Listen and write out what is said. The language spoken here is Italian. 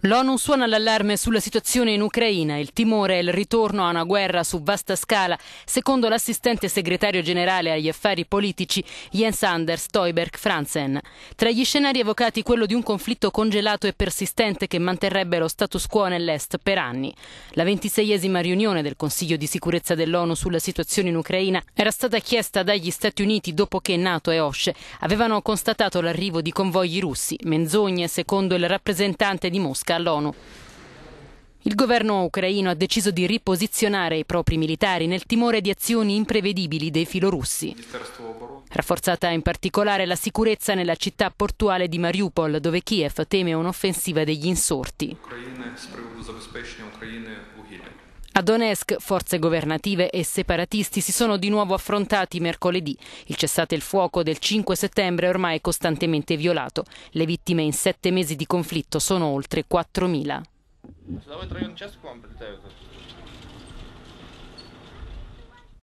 L'ONU suona l'allarme sulla situazione in Ucraina. Il timore è il ritorno a una guerra su vasta scala. Secondo l'assistente segretario generale agli affari politici Jens Anders Stoiberg Franzen. Tra gli scenari evocati quello di un conflitto congelato e persistente che manterrebbe lo status quo nell'est per anni. La ventiseiesima riunione del Consiglio di sicurezza dell'ONU sulla situazione in Ucraina era stata chiesta dagli Stati Uniti dopo che NATO e OSCE avevano constatato l'arrivo di convogli russi. Menzogne, secondo il rapporto rappresentante di Mosca all'ONU. Il governo ucraino ha deciso di riposizionare i propri militari nel timore di azioni imprevedibili dei filorussi. Rafforzata in particolare la sicurezza nella città portuale di Mariupol, dove Kiev teme un'offensiva degli insorti. A Donetsk forze governative e separatisti si sono di nuovo affrontati mercoledì. Il cessate il fuoco del 5 settembre è ormai costantemente violato. Le vittime in sette mesi di conflitto sono oltre 4.000.